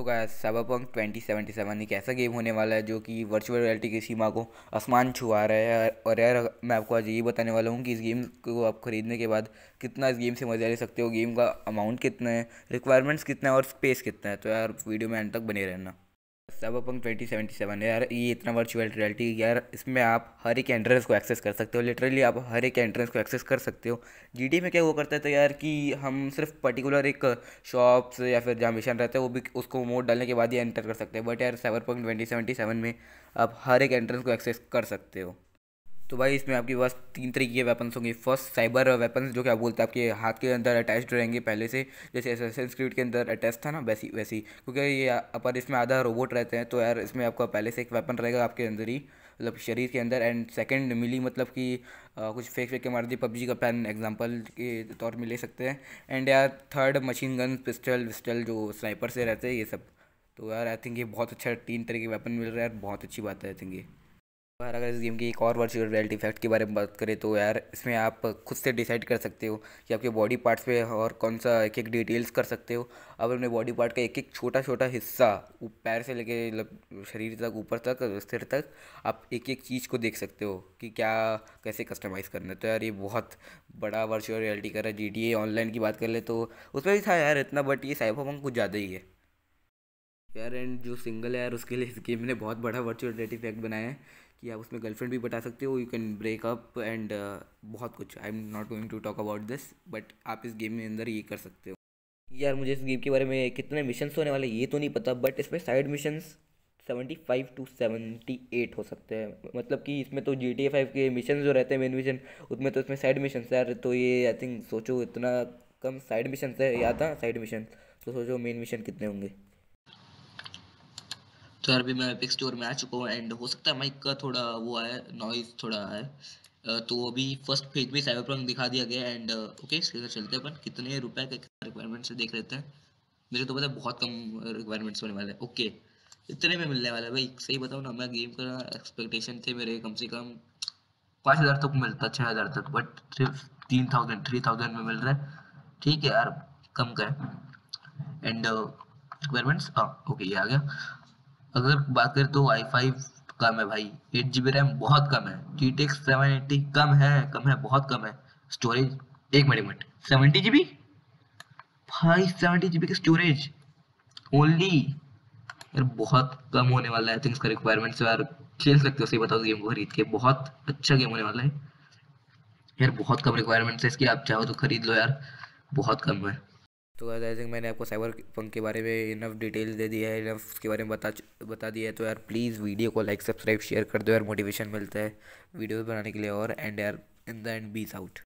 सो सबा सेवापंक twenty seventy seven एक ऐसा गेम होने वाला है जो कि वर्चुअल रियलिटी की सीमा को आसमान छुआ रहा है और यार मैं आपको आज यही बताने वाला हूँ कि इस गेम को आप ख़रीदने के बाद कितना इस गेम से मज़ा ले सकते हो गेम का अमाउंट कितना है रिक्वायरमेंट्स कितना है और स्पेस कितना है तो यार वीडियो में एंड तक बने रहना सब अपन ट्वेंटी सेवेंटी सेवन है यार ये इतना वर्चुअल रियलिटी यार इसमें आप हर एक एंट्रेंस को एक्सेस कर सकते हो लिटरली आप हर एक एंट्रेंस को एक्सेस कर सकते हो जी में क्या वो करता है तो यार कि हम सिर्फ पर्टिकुलर एक शॉप्स या फिर जहाँ मिशन रहता है वो भी उसको मोड डालने के बाद ही एंटर कर सकते हैं बट यार सेवर पंग ट्वेंटी सेवेंटी सेवन में आप हर एक एंट्रेंस को एक्सेस कर सकते हो तो भाई इसमें आपके पास तीन तरीके के वेपन्स होंगे फर्स्ट साइबर वेपन्स जो कि आप बोलते हैं आपके हाथ के अंदर अटैच रहेंगे पहले से जैसे एसेसेंस के अंदर अटैच था ना वैसी वैसी क्योंकि ये अपन इसमें आधा रोबोट रहते हैं तो यार इसमें आपका पहले से एक वेपन रहेगा आपके अंदर ही मतलब शरीर के अंदर एंड सेकंड मिली मतलब कि कुछ फेक फेक के मार दी पबजी का पैन एग्जांपल के तौर में ले सकते हैं एंड यार थर्ड मशीन गन पिस्टल विस्टल जो स्नाइपर से रहते हैं ये सब तो यार आई थिंक ये बहुत अच्छा तीन तरह के वेपन मिल रहा है बहुत अच्छी बात है आई थिंक ये और अगर इस गेम की एक और वर्चुअल रियलिटी इफेक्ट के बारे में बात करें तो यार इसमें आप खुद से डिसाइड कर सकते हो कि आपके बॉडी पार्ट्स पे और कौन सा एक एक डिटेल्स कर सकते हो अब अपने बॉडी पार्ट का एक एक छोटा छोटा हिस्सा पैर से लेके मतलब शरीर तक ऊपर तक सिर तक आप एक एक चीज़ को देख सकते हो कि क्या कैसे कस्टमाइज़ करना है तो यार ये बहुत बड़ा वर्चुअल रियलिटी कर रहा है जी डी ऑनलाइन की बात कर ले तो उसमें भी था यार इतना बट ये साइबर कुछ ज़्यादा ही है यार एंड जो सिंगल है यार उसके लिए इस गेम ने बहुत बड़ा वर्चुअल रेट इफेक्ट बनाया है कि आप उसमें गर्लफ्रेंड भी बता सकते हो you can break up and बहुत कुछ I am not going to talk about this but आप इस गेम में अंदर ये कर सकते हो यार मुझे इस गेम के बारे में कितने मिशन होने वाले ये तो नहीं पता बट इसमें side mission seventy five to seventy eight हो सकते हैं मतलब कि इसमें तो जी टी ए फाइव के मिशन जो रहते हैं मेन मिशन उसमें तो इसमें साइड मिशन है यार तो ये आई थिंक सोचो इतना कम साइड मिशन है या था साइड मिशन तो सोचो मेन मिशन कितने होंगे तो यार अभी मैं एपिक स्टोर में आ चुका हूँ एंड हो सकता है माइक का थोड़ा वो आया नॉइज थोड़ा आया तो अभी फर्स्ट फेज में साइबर प्रॉन्ग दिखा दिया गया एंड ओके इसके साथ चलते हैं अपन कितने रुपए के रिक्वायरमेंट से देख लेते हैं मुझे तो पता है बहुत कम रिक्वायरमेंट्स होने वाले हैं ओके इतने में मिलने वाला है भाई सही बताओ ना मैं गेम का एक्सपेक्टेशन थे मेरे कम से कम पाँच हज़ार तक मिलता छः हज़ार तक बट सिर्फ तीन थाउजेंड थ्री थाउजेंड में मिल रहा है ठीक है यार कम का है एंड रिक्वायरमेंट्स हाँ ओके ये आ गया अगर बात करें तो आई फाइव कम है भाई एट जी बी रैम बहुत कम है जी टेक्स सेवन एट्टी कम है कम है बहुत कम है स्टोरेज एक minute minute seventy G B भाई सेवेंटी जी बी का स्टोरेज ओनली यार बहुत कम होने वाला है थिंग्स का रिक्वायरमेंट्स यार खेल सकते हो सही बताओ गेम तो को खरीद के बहुत अच्छा गेम होने वाला है यार बहुत कम रिक्वायरमेंट्स है इसकी आप चाहो तो खरीद लो यार बहुत कम है तो गाइस आई थिंक मैंने आपको साइबर पंक के बारे में इनफ डिटेल दे दिया है इनफ उसके बारे में बता बता दिया है तो यार प्लीज़ वीडियो को लाइक सब्सक्राइब शेयर कर दो यार मोटिवेशन मिलता है वीडियोस बनाने के लिए और एंड यार इन द एंड बीस आउट